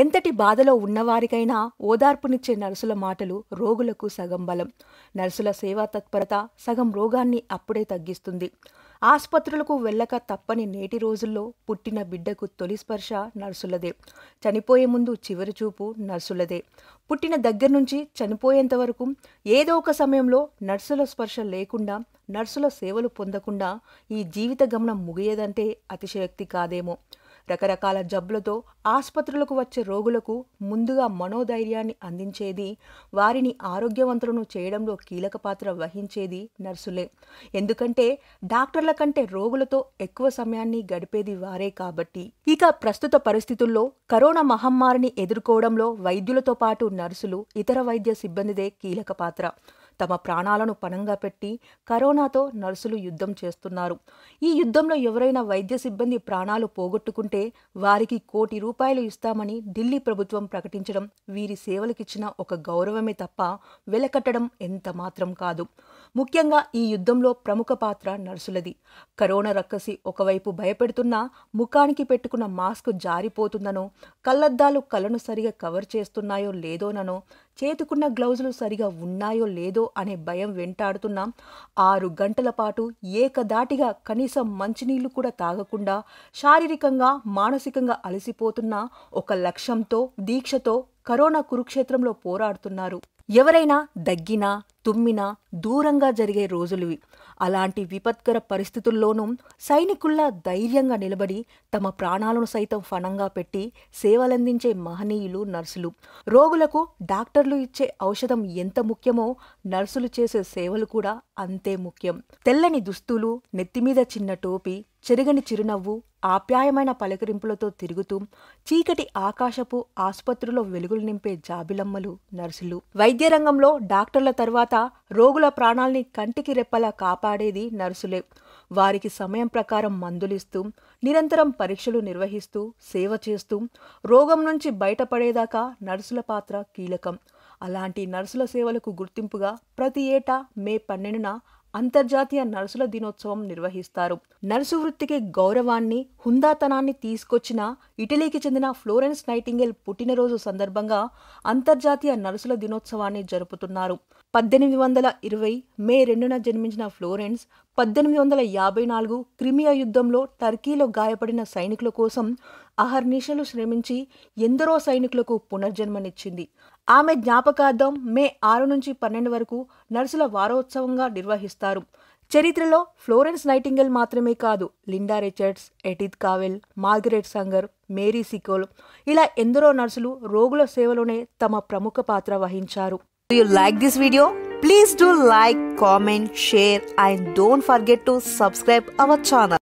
ఎంతటి బాధలో ఉన్నవారికైనా ఓదార్పునిచ్చే నర్సుల మాటలు రోగులకు సగం బలం నర్సుల సేవా తత్పరత సగం రోగాన్ని అప్పుడే తగ్గిస్తుంది ఆసుపత్రులకు వెళ్ళక తప్పని నేటి రోజుల్లో పుట్టిన బిడ్డకు తొలి స్పర్శ నర్సులదే చనిపోయే ముందు చివరి చూపు నర్సులదే పుట్టిన దగ్గర నుంచి చనిపోయేంత వరకు ఏదో ఒక సమయంలో నర్సుల స్పర్శ లేకుండా నర్సుల సేవలు పొందకుండా ఈ జీవిత గమనం ముగియదంటే అతిశయక్తి కాదేమో రకరకాల జబ్బులతో ఆసుపత్రులకు వచ్చే రోగులకు ముందుగా మనోధైర్యాన్ని అందించేది వారిని ఆరోగ్యవంతులను చేయడంలో కీలక పాత్ర వహించేది నర్సులే ఎందుకంటే డాక్టర్ల కంటే రోగులతో ఎక్కువ సమయాన్ని గడిపేది వారే కాబట్టి ఇక ప్రస్తుత పరిస్థితుల్లో కరోనా మహమ్మారిని ఎదుర్కోవడంలో వైద్యులతో పాటు నర్సులు ఇతర వైద్య సిబ్బందిదే కీలక పాత్ర తమ ప్రాణాలను పణంగా పెట్టి కరోనాతో నర్సులు యుద్ధం చేస్తున్నారు ఈ యుద్ధంలో ఎవరైనా వైద్య సిబ్బంది ప్రాణాలు పోగొట్టుకుంటే వారికి కోటి రూపాయలు ఇస్తామని ఢిల్లీ ప్రభుత్వం ప్రకటించడం వీరి సేవలకిచ్చిన ఒక గౌరవమే తప్ప వెలకట్టడం ఎంత మాత్రం కాదు ముఖ్యంగా ఈ యుద్ధంలో ప్రముఖ పాత్ర నర్సులది కరోనా రక్కసి ఒకవైపు భయపెడుతున్నా ముఖానికి పెట్టుకున్న మాస్క్ జారిపోతుందనో కళ్ళద్దాలు కళ్ళను సరిగా కవర్ చేస్తున్నాయో లేదోననో చేతుకున్న గ్లౌజులు సరిగా ఉన్నాయో లేదో అనే భయం వెంటాడుతున్నాం ఆరు గంటల పాటు ఏకదాటిగా కనీసం మంచినీళ్లు కూడా తాగకుండా శారీరకంగా మానసికంగా అలసిపోతున్న ఒక లక్ష్యంతో దీక్షతో కరోనా కురుక్షేత్రంలో పోరాడుతున్నారు ఎవరైనా దగ్గినా తుమ్మినా దూరంగా జరిగే రోజులువి అలాంటి విపత్కర పరిస్థితుల్లోనూ సైనికుల్లా ధైర్యంగా నిలబడి తమ ప్రాణాలను సైతం ఫణంగా పెట్టి సేవలందించే మహనీయులు నర్సులు రోగులకు డాక్టర్లు ఇచ్చే ఔషధం ఎంత ముఖ్యమో నర్సులు చేసే సేవలు కూడా అంతే ముఖ్యం తెల్లని దుస్తులు నెత్తిమీద చిన్న టోపీ చెరిగని చిరునవ్వు ఆప్యాయమైన పలకరింపులతో తిరుగుతూ చీకటి ఆకాశపు ఆసుపత్రిలో వెలుగులు నింపే జాబిలమ్మలు నర్సులు వైద్య రంగంలో డాక్టర్ల తర్వాత రోగుల ప్రాణాల్ని కంటికి రెప్పలా కాపాడేది నర్సులే వారికి సమయం ప్రకారం మందులిస్తూ నిరంతరం పరీక్షలు నిర్వహిస్తూ సేవ చేస్తూ రోగం నుంచి బయటపడేదాకా నర్సుల పాత్ర కీలకం అలాంటి నర్సుల సేవలకు గుర్తింపుగా ప్రతి ఏటా మే పన్నెండున అంతర్జాతీయ నర్సుల దినోత్సవం నిర్వహిస్తారు నర్సు వృత్తికి గౌరవాన్ని హుందాతనాన్ని తీసుకొచ్చిన ఇటలీకి చెందిన ఫ్లోరెన్స్ నైటింగేల్ పుట్టినరోజు సందర్భంగా అంతర్జాతీయ నర్సుల దినోత్సవాన్ని జరుపుతున్నారు పద్దెనిమిది వందల ఇరవై మే రెండున జన్మించిన ఫ్లోరెన్స్ పద్దెనిమిది వందల యాభై నాలుగు క్రిమియా యుద్ధంలో టర్కీలో గాయపడిన సైనికుల కోసం అహర్నిశలు శ్రమించి ఎందరో సైనికులకు పునర్జన్మనిచ్చింది ఆమె జ్ఞాపకార్థం మే ఆరు నుంచి పన్నెండు వరకు నర్సుల వారోత్సవంగా నిర్వహిస్తారు చరిత్రలో ఫ్లోరెన్స్ నైటింగల్ మాత్రమే కాదు Linda Richards Edith Cavell Margaret Sanger Mary Seacole ఇలా ఎందరో నర్సులు రోగుల సేవలోనే తమ ప్రముఖ పాత్ర వహించారు you like this video please do like comment share and don't forget to subscribe our channel